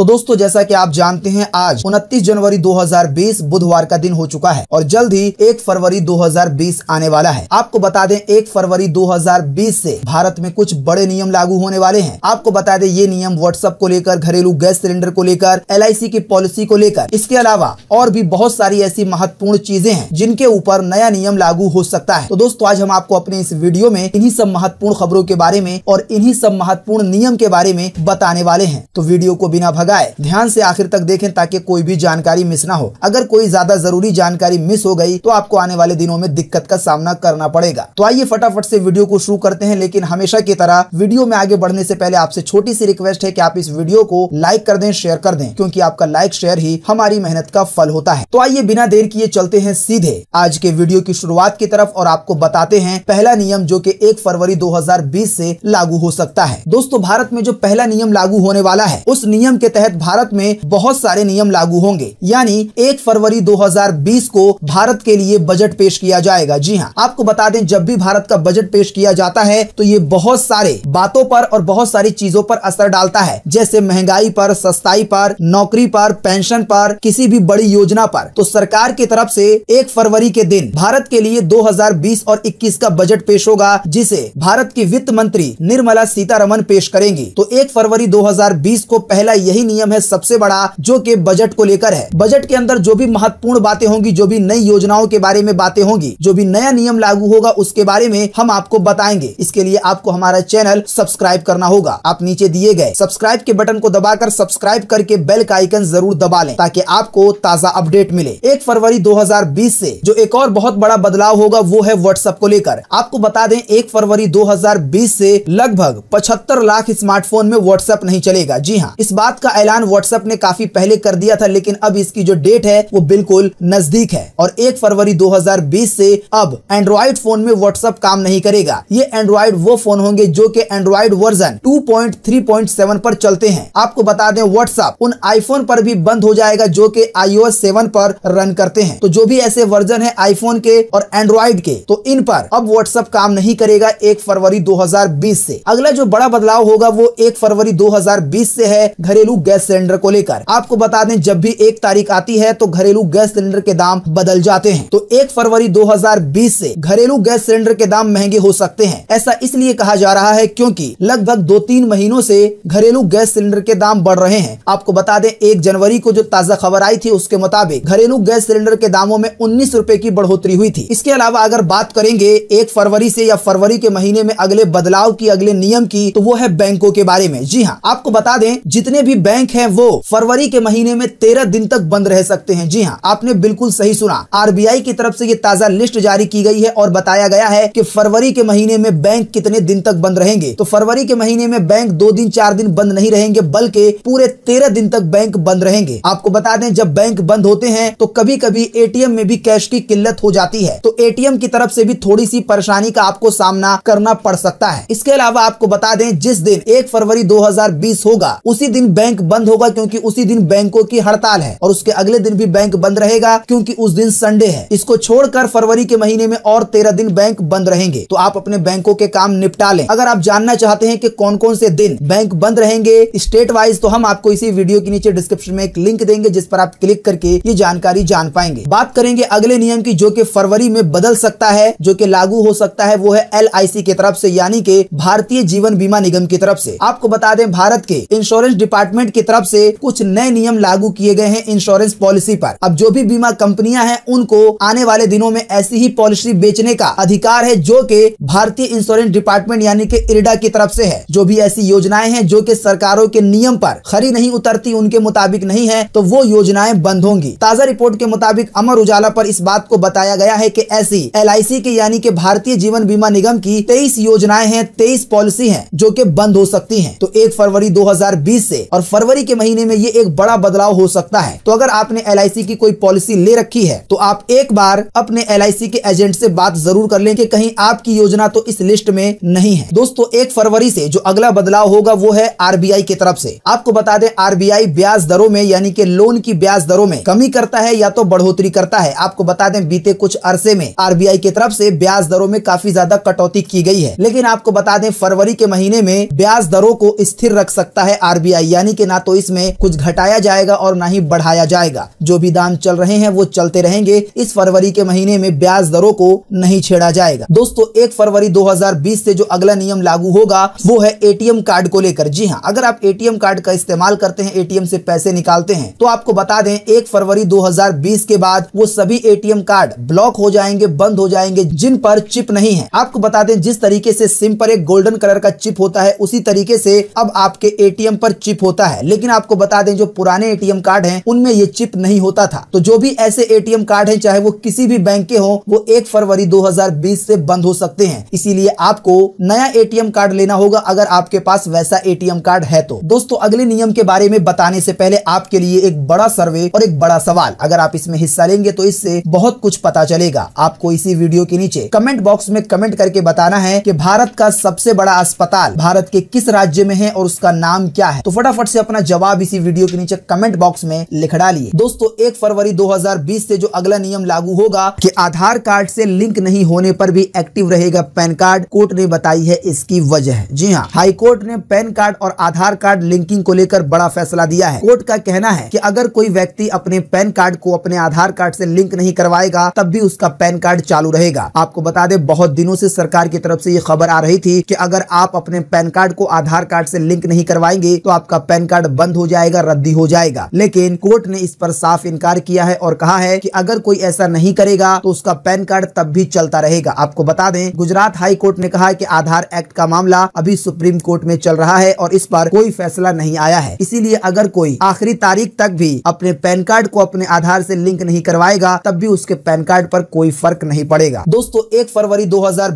तो दोस्तों जैसा कि आप जानते हैं आज 29 जनवरी 2020 बुधवार का दिन हो चुका है और जल्द ही 1 फरवरी 2020 आने वाला है आपको बता दें 1 फरवरी 2020 से भारत में कुछ बड़े नियम लागू होने वाले हैं आपको बता दें ये नियम व्हाट्सएप को लेकर घरेलू गैस सिलेंडर को लेकर एल की पॉलिसी को लेकर इसके अलावा और भी बहुत सारी ऐसी महत्वपूर्ण चीजें हैं जिनके ऊपर नया नियम लागू हो सकता है तो दोस्तों आज हम आपको अपने इस वीडियो में इन्हीं सब महत्वपूर्ण खबरों के बारे में और इन्हीं सब महत्वपूर्ण नियम के बारे में बताने वाले हैं तो वीडियो को बिना लगाए ध्यान से आखिर तक देखें ताकि कोई भी जानकारी मिस ना हो अगर कोई ज्यादा जरूरी जानकारी मिस हो गई तो आपको आने वाले दिनों में दिक्कत का सामना करना पड़ेगा तो आइए फटाफट से वीडियो को शुरू करते हैं लेकिन हमेशा की तरह वीडियो में आगे बढ़ने से पहले आपसे छोटी सी रिक्वेस्ट है कि आप इस वीडियो को लाइक कर दें शेयर कर दें क्योंकि आपका लाइक शेयर ही हमारी मेहनत का फल होता है तो आइए बिना देर किए चलते हैं सीधे आज के वीडियो की शुरुआत की तरफ और आपको बताते हैं पहला नियम जो की एक फरवरी दो से लागू हो सकता है दोस्तों भारत में जो पहला नियम लागू होने वाला है उस नियम के तहत तहत भारत में बहुत सारे नियम लागू होंगे यानी एक फरवरी 2020 को भारत के लिए बजट पेश किया जाएगा जी हाँ आपको बता दें जब भी भारत का बजट पेश किया जाता है तो ये बहुत सारे बातों पर और बहुत सारी चीजों पर असर डालता है जैसे महंगाई पर सस्ताई पर नौकरी पर पेंशन पर किसी भी बड़ी योजना पर तो सरकार की तरफ से एक फरवरी के दिन भारत के लिए 2020 और 21 का बजट पेश होगा जिसे भारत की वित्त मंत्री निर्मला सीतारमन पेश करेंगी तो एक फरवरी 2020 को पहला यही यही नियम है सबसे बड़ा जो की बजट को लेकर है बजट के अंदर जो भी महत्वपूर्ण बातें होंगी जो भी नई योजनाओं के बारे में बातें होंगी जो भी नया नियम लागू होगा उसके बारे में हम आपको बताएंगे इसके लिए आपको हमारा चैनल सब्सक्राइब करना होगा आप नीचे दिए गए सब्सक्राइब के बटन को दबाकर सब्सक्राइब करके बेल का आइकन जरूर दबा लें ताकि आपको ताजा अपडेट मिले एक फरवरी 2020 से जो एक और बहुत बड़ा बदलाव होगा वो है व्हाट्सएप को लेकर आपको बता दें एक फरवरी 2020 से लगभग 75 लाख स्मार्टफोन में व्हाट्सएप नहीं चलेगा जी हाँ इस बात का इसका ऐलान व्हाट्सएप ने काफी पहले कर दिया था लेकिन अब इसकी जो डेट है वो बिल्कुल नजदीक है और एक फरवरी 2020 से अब एंड्रॉइड फोन में व्हाट्सएप काम नहीं करेगा ये एंड्रॉइड वो फोन होंगे जो कि एंड्रॉइड वर्जन 2.3.7 पर चलते हैं आपको बता दें व्हाट्सएप उन आईफोन पर भी बंद हो जाएगा जो कि एस सेवन पर रन करते हैं तो जो भी ऐसे वर्जन है आईफोन के और एंड्रॉइड के तो इन पर अब व्हाट्सएप काम नहीं करेगा एक फरवरी 2020 से अगला जो बड़ा बदलाव होगा वो एक फरवरी 2020 से है घरेलू गैस सिलेंडर को लेकर आपको बता दें जब भी एक तारीख आती है तो घरेलू गैस सिलेंडर के दाम बदल जाते हैं तो एक फरवरी 2020 से घरेलू गैस सिलेंडर के दाम महंगे हो सकते हैं ऐसा इसलिए कहा जा रहा है क्योंकि लगभग दो तीन महीनों से घरेलू गैस सिलेंडर के दाम बढ़ रहे हैं आपको बता दें एक जनवरी को जो ताजा खबर आई थी उसके मुताबिक घरेलू गैस सिलेंडर के दामों में उन्नीस रूपए की बढ़ोतरी हुई थी इसके अलावा अगर बात करेंगे एक फरवरी से या फरवरी के महीने में अगले बदलाव की अगले नियम की तो वो है बैंकों के बारे में जी हाँ आपको बता दें जितने भी बैंक है वो फरवरी के महीने में तेरह दिन तक बंद रह सकते हैं जी हाँ आपने बिल्कुल सही सुना आरबीआई की तरफ से ये ताजा लिस्ट जारी की गई है और बताया गया है कि फरवरी के महीने में बैंक कितने दिन तक बंद रहेंगे तो फरवरी के महीने में बैंक दो दिन चार दिन बंद नहीं रहेंगे बल्कि पूरे तेरह दिन तक बैंक बंद रहेंगे आपको बता दें जब बैंक बंद होते हैं तो कभी कभी एटीएम में भी कैश की किल्लत हो जाती है तो एटीएम की तरफ से भी थोड़ी सी परेशानी का आपको सामना करना पड़ सकता है इसके अलावा आपको बता दें जिस दिन एक फरवरी 2020 होगा उसी दिन बैंक बैंक बंद होगा क्योंकि उसी दिन बैंकों की हड़ताल है और उसके अगले दिन भी बैंक बंद रहेगा क्योंकि उस दिन संडे है इसको छोड़कर फरवरी के महीने में और तेरह दिन बैंक बंद रहेंगे तो आप अपने बैंकों के काम निपटा लें अगर आप जानना चाहते हैं कि कौन कौन से दिन बैंक बंद रहेंगे स्टेट वाइज तो हम आपको इसी वीडियो के नीचे डिस्क्रिप्शन में एक लिंक देंगे जिस पर आप क्लिक करके ये जानकारी जान पाएंगे बात करेंगे अगले नियम की जो की फरवरी में बदल सकता है जो की लागू हो सकता है वो है एल की तरफ ऐसी यानी के भारतीय जीवन बीमा निगम की तरफ ऐसी आपको बता दें भारत के इंश्योरेंस डिपार्टमेंट गवर्नमेंट की तरफ से कुछ नए नियम लागू किए गए हैं इंश्योरेंस पॉलिसी पर अब जो भी बीमा कंपनियां हैं उनको आने वाले दिनों में ऐसी ही पॉलिसी बेचने का अधिकार है जो कि भारतीय इंश्योरेंस डिपार्टमेंट यानी कि इरडा की तरफ से है जो भी ऐसी योजनाएं हैं जो कि सरकारों के नियम पर खरी नहीं उतरती उनके मुताबिक नहीं है तो वो योजनाएं बंद होंगी ताजा रिपोर्ट के मुताबिक अमर उजाला पर इस बात को बताया गया है कि ऐसी एल के यानी कि भारतीय जीवन बीमा निगम की तेईस योजनाएं हैं तेईस पॉलिसी है जो की बंद हो सकती है तो एक फरवरी दो हजार से और फरवरी के महीने में ये एक बड़ा बदलाव हो सकता है तो अगर आपने एल की कोई पॉलिसी ले रखी है तो आप एक बार अपने एल के एजेंट से बात जरूर कर लें कि कहीं आपकी योजना तो इस लिस्ट में नहीं है दोस्तों एक फरवरी से जो अगला बदलाव होगा वो है आर की तरफ से आपको बता दें आर ब्याज दरों में यानी कि लोन की ब्याज दरों में कमी करता है या तो बढ़ोतरी करता है आपको बता दें बीते कुछ अरसे में आई की तरफ से ब्याज दरों में काफी ज्यादा कटौती की गई है लेकिन आपको बता दें फरवरी के महीने में ब्याज दरों को स्थिर रख सकता है आई यानी कि ना तो इसमें कुछ घटाया जाएगा और ना ही बढ़ाया जाएगा जो भी दाम चल रहे हैं वो चलते रहेंगे इस फरवरी के महीने में ब्याज दरों को नहीं छेड़ा जाएगा दोस्तों एक फरवरी 2020 से जो अगला नियम लागू होगा वो है एटीएम कार्ड को लेकर जी हाँ अगर आप एटीएम कार्ड का इस्तेमाल करते हैं एटीएम से पैसे निकालते हैं तो आपको बता दें एक फरवरी बीस के बाद वो सभी एटीएम कार्ड ब्लॉक हो जाएंगे बंद हो जाएंगे जिन पर चिप नहीं है आपको बता दें जिस तरीके से सिम पर एक गोल्डन कलर का चिप होता है उसी तरीके से अब आपके एटीएम पर चिप होता है है लेकिन आपको बता दें जो पुराने एटीएम कार्ड है उनमें ये चिप नहीं होता था तो जो भी ऐसे एटीएम कार्ड है चाहे वो किसी भी बैंक के हो वो एक फरवरी 2020 से बंद हो सकते हैं इसीलिए आपको नया एटीएम कार्ड लेना होगा अगर आपके पास वैसा एटीएम कार्ड है तो दोस्तों अगले नियम के बारे में बताने से पहले आपके लिए एक बड़ा सर्वे और एक बड़ा सवाल अगर आप इसमें हिस्सा लेंगे तो इससे बहुत कुछ पता चलेगा आपको इसी वीडियो के नीचे कमेंट बॉक्स में कमेंट करके बताना है की भारत का सबसे बड़ा अस्पताल भारत के किस राज्य में है और उसका नाम क्या है तो फटाफट से अपना जवाब इसी वीडियो के नीचे कमेंट बॉक्स में लिख डालिए दोस्तों एक फरवरी 2020 से जो अगला नियम लागू होगा कि आधार कार्ड से लिंक नहीं होने पर भी एक्टिव रहेगा पैन कार्ड कोर्ट ने बताई है इसकी वजह जी हाँ हाईकोर्ट ने पैन कार्ड और आधार कार्ड लिंकिंग को लेकर बड़ा फैसला दिया है कोर्ट का कहना है की अगर कोई व्यक्ति अपने पैन कार्ड को अपने आधार कार्ड ऐसी लिंक नहीं करवाएगा तब भी उसका पैन कार्ड चालू रहेगा आपको बता दे बहुत दिनों ऐसी सरकार की तरफ ऐसी ये खबर आ रही थी की अगर आप अपने पैन कार्ड को आधार कार्ड ऐसी लिंक नहीं करवाएंगे तो आपका पैन कार्ड बंद हो जाएगा रद्दी हो जाएगा लेकिन कोर्ट ने इस पर साफ इनकार किया है और कहा है कि अगर कोई ऐसा नहीं करेगा तो उसका पैन कार्ड तब भी चलता रहेगा आपको बता दें गुजरात हाई कोर्ट ने कहा कि आधार एक्ट का मामला अभी सुप्रीम कोर्ट में चल रहा है और इस पर कोई फैसला नहीं आया है इसीलिए अगर कोई आखिरी तारीख तक भी अपने पैन कार्ड को अपने आधार से लिंक नहीं करवाएगा तब भी उसके पैन कार्ड पर कोई फर्क नहीं पड़ेगा दोस्तों एक फरवरी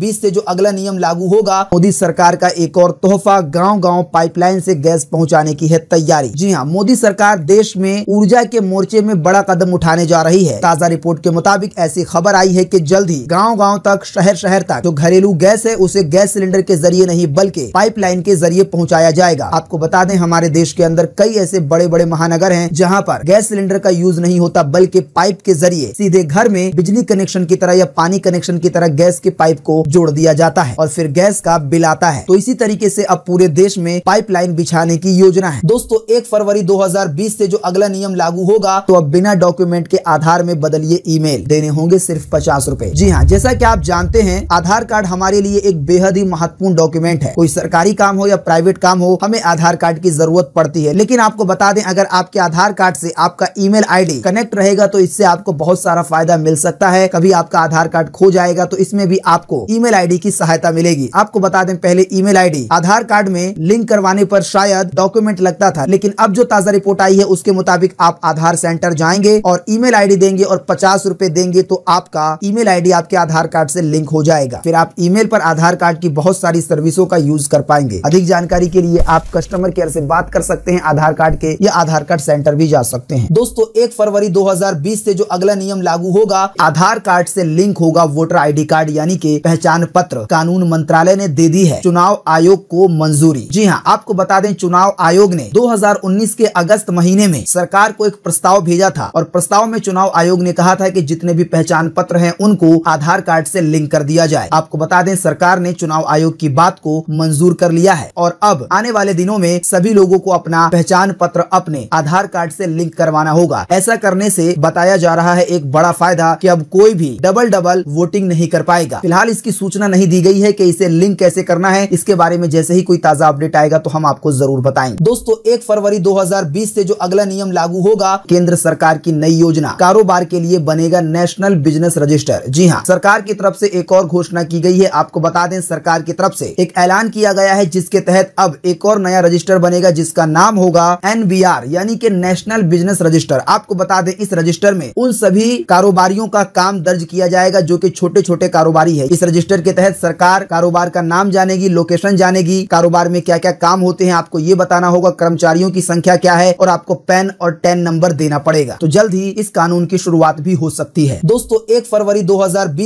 बीस से जो अगला नियम लागू होगा मोदी सरकार का एक और तोहफा गाँव गाँव पाइपलाइन से गैस पहुँचाने की है तैयारी जी हाँ मोदी सरकार देश में ऊर्जा के मोर्चे में बड़ा कदम उठाने जा रही है ताजा रिपोर्ट के मुताबिक ऐसी खबर आई है की जल्द ही गाँव गाँव तक शहर शहर तक जो घरेलू गैस है उसे गैस सिलेंडर के जरिए नहीं बल्कि पाइप के जरिए पहुँचाया जाएगा आपको बता दें हमारे देश के अंदर कई ऐसे बड़े बड़े महानगर है जहाँ पर गैस सिलेंडर का यूज नहीं होता बल्कि पाइप के जरिए सीधे घर में बिजली कनेक्शन की तरह या पानी कनेक्शन की तरह गैस के पाइप को जोड़ दिया जाता है और फिर गैस का बिल आता है तो इसी तरीके से अब पूरे देश में पाइपलाइन बिछाने की योजना है दोस्तों एक फरवरी 2020 से जो अगला नियम लागू होगा तो अब बिना डॉक्यूमेंट के आधार में बदलिए ईमेल देने होंगे सिर्फ पचास रूपए जी हाँ जैसा की आप जानते हैं आधार कार्ड हमारे लिए एक बेहद ही महत्वपूर्ण डॉक्यूमेंट है कोई सरकारी काम हो या प्राइवेट काम हो हमें आधार कार्ड की जरूरत पड़ती है लेकिन आपको बता दें अगर आपके आधार कार्ड से आपका ईमेल आईडी कनेक्ट रहेगा तो इससे आपको बहुत सारा फायदा मिल सकता है कभी आपका आधार कार्ड खो जाएगा तो इसमें भी आपको ईमेल आईडी की सहायता मिलेगी आपको बता दें पहले ईमेल आईडी आधार कार्ड में लिंक करवाने पर शायद डॉक्यूमेंट लगता सकता था लेकिन अब जो ताजा रिपोर्ट आई है उसके मुताबिक आप आधार सेंटर जाएंगे और ईमेल आईडी देंगे और पचास रूपए देंगे तो आपका ईमेल आईडी आपके आधार कार्ड से लिंक हो जाएगा फिर आप ईमेल पर आधार कार्ड की बहुत सारी सर्विसों का यूज कर पाएंगे अधिक जानकारी के लिए आप कस्टमर केयर से बात कर सकते हैं आधार कार्ड के या आधार कार्ड सेंटर भी जा सकते हैं दोस्तों एक फरवरी 2020 से जो अगला नियम लागू होगा आधार कार्ड से लिंक होगा वोटर आईडी कार्ड यानी के पहचान पत्र कानून मंत्रालय ने दे दी है चुनाव आयोग को मंजूरी जी हाँ आपको बता दें चुनाव आयोग ने 2019 के अगस्त महीने में सरकार को एक प्रस्ताव भेजा था और प्रस्ताव में चुनाव आयोग ने कहा था कि जितने भी पहचान पत्र हैं उनको आधार कार्ड से लिंक कर दिया जाए आपको बता दें सरकार ने चुनाव आयोग की बात को मंजूर कर लिया है और अब आने वाले दिनों में सभी लोगों को अपना पहचान पत्र अपने आधार कार्ड ऐसी लिंक करवाना होगा ऐसा करने ऐसी बताया जा रहा है एक बड़ा फायदा की अब कोई भी डबल डबल वोटिंग नहीं कर पाएगा फिलहाल इसकी सूचना नहीं दी गई है कि इसे लिंक कैसे करना है इसके बारे में जैसे ही कोई ताजा अपडेट आएगा तो हम आपको जरूर बताएंगे दोस्तों तो 1 फरवरी 2020 से जो अगला नियम लागू होगा केंद्र सरकार की नई योजना कारोबार के लिए बनेगा नेशनल बिजनेस रजिस्टर जी हाँ सरकार की तरफ से एक और घोषणा की गई है आपको बता दें सरकार की तरफ से एक ऐलान किया गया है जिसके तहत अब एक और नया रजिस्टर बनेगा जिसका नाम होगा एन यानी की नेशनल बिजनेस रजिस्टर आपको बता दें इस रजिस्टर में उन सभी कारोबारियों का काम दर्ज किया जाएगा जो की छोटे छोटे कारोबारी है इस रजिस्टर के तहत सरकार कारोबार का नाम जानेगी लोकेशन जानेगी कारोबार में क्या क्या काम होते हैं आपको ये बताना होगा कर्मचारियों की संख्या क्या है और आपको पेन और टेन नंबर देना पड़ेगा तो जल्द ही इस कानून की शुरुआत भी हो सकती है दोस्तों एक फरवरी दो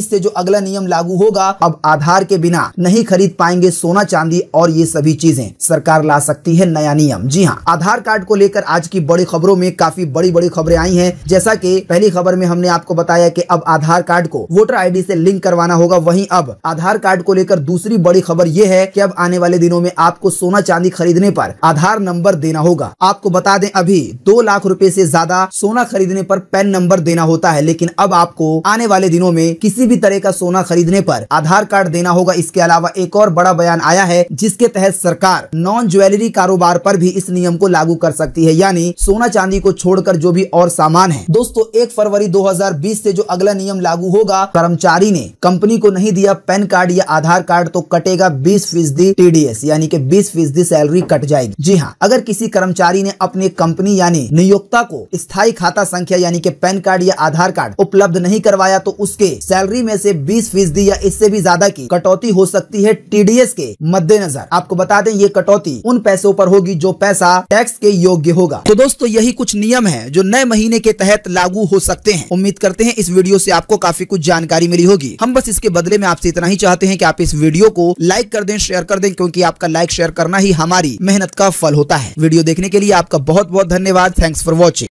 से जो अगला नियम लागू होगा अब आधार के बिना नहीं खरीद पाएंगे सोना चांदी और ये सभी चीजें सरकार ला सकती है नया नियम जी हाँ आधार कार्ड को लेकर आज की बड़ी खबरों में काफी बड़ी बड़ी खबरें आई है जैसा की पहली खबर में हमने आपको बताया की अब आधार कार्ड को वोटर आईडी से लिंक करवाना होगा वहीं अब आधार कार्ड को लेकर दूसरी बड़ी खबर ये है की अब आने वाले दिनों में आपको सोना चांदी खरीदने पर आधार नंबर नंबर देना होगा आपको बता दें अभी दो लाख रूपए ऐसी ज्यादा सोना खरीदने पर पैन नंबर देना होता है लेकिन अब आपको आने वाले दिनों में किसी भी तरह का सोना खरीदने पर आधार कार्ड देना होगा इसके अलावा एक और बड़ा बयान आया है जिसके तहत सरकार नॉन ज्वेलरी कारोबार पर भी इस नियम को लागू कर सकती है यानी सोना चांदी को छोड़कर जो भी और सामान है दोस्तों एक फरवरी बीस से जो अगला नियम लागू होगा कर्मचारी ने कंपनी को नहीं दिया पैन कार्ड या आधार कार्ड तो कटेगा बीस फीसदी एस यानी की बीस फीसदी सैलरी कट जाएगी जी हाँ अगर किसी कर्मचारी ने अपनी कंपनी यानी नियोक्ता को स्थायी खाता संख्या यानी कि पैन कार्ड या आधार कार्ड उपलब्ध नहीं करवाया तो उसके सैलरी में से 20 फीसदी या इससे भी ज्यादा की कटौती हो सकती है टीडीएस के मद्देनजर आपको बता दें ये कटौती उन पैसों पर होगी जो पैसा टैक्स के योग्य होगा तो दोस्तों यही कुछ नियम है जो नए महीने के तहत लागू हो सकते हैं उम्मीद करते हैं इस वीडियो ऐसी आपको काफी कुछ जानकारी मिली होगी हम बस इसके बदले में आपसे इतना ही चाहते हैं की आप इस वीडियो को लाइक कर दें शेयर कर दें क्यूँकी आपका लाइक शेयर करना ही हमारी मेहनत का फल होता है है वीडियो देखने के लिए आपका बहुत बहुत धन्यवाद थैंक्स फॉर वॉचिंग